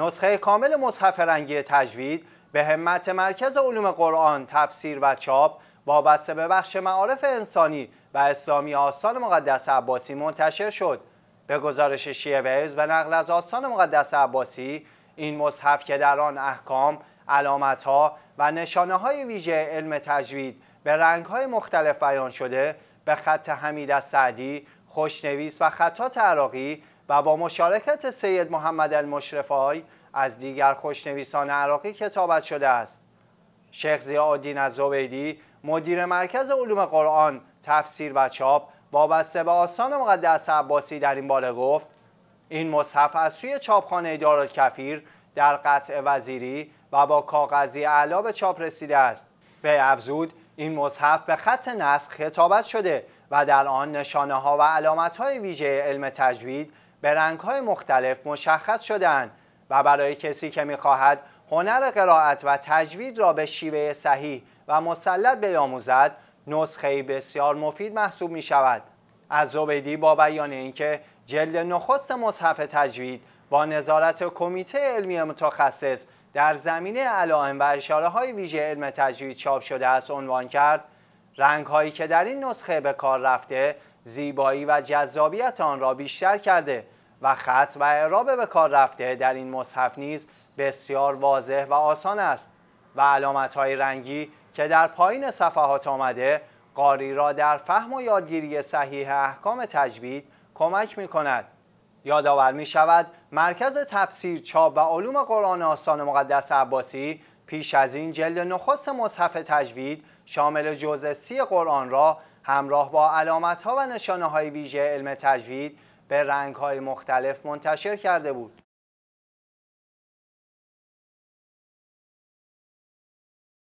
نسخه کامل مصحف رنگی تجوید به همت مرکز علوم قرآن تفسیر و چاپ وابسته به بخش معارف انسانی و اسلامی آسان مقدس عباسی منتشر شد به گزارش شیعه ویز و نقل از آسان مقدس عباسی این مصحف که در آن احکام، علامتها و نشانه های ویژه علم تجوید به رنگ های مختلف بیان شده به خط حمید از سعدی، خوشنویس و خطات عراقی و با مشارکت سید محمد المشرفای از دیگر خوشنویسان عراقی کتابت شده است شیخ از زبیدی مدیر مرکز علوم قرآن تفسیر و چاپ وابسته به آسان مقدس عباسی در این باره گفت این مصحف از سوی چاپخانه دارالکفیر در قطع وزیری و با کاغذی اعلا به چاپ رسیده است به افزود این مصحف به خط نسخ خطابت شده و در آن نشانه ها و علامت های ویژه علم تجوید به های مختلف مشخص شدن و برای کسی که میخواهد هنر قرائت و تجوید را به شیوه صحیح و مسلط بیاموزد نسخه بسیار مفید محسوب می شود از زبیدی با بیان اینکه جلد نخست مصحف تجوید با نظارت کمیته علمی متخصص در زمینه علائم و اشاره های ویژه علم تجوید چاپ شده است عنوان کرد رنگ هایی که در این نسخه به کار رفته زیبایی و جذابیت آن را بیشتر کرده و خط و اعراب به کار رفته در این مصحف نیز بسیار واضح و آسان است و علامت های رنگی که در پایین صفحات آمده قاری را در فهم و یادگیری صحیح احکام تجوید کمک می کند. یادآور می شود مرکز تفسیر چاپ و علوم قرآن آسان مقدس عباسی پیش از این جلد نخست مصحف تجوید شامل جزء سی قرآن را همراه با علامت ها و نشانه های ویژه علم تجوید به رنگ های مختلف منتشر کرده بود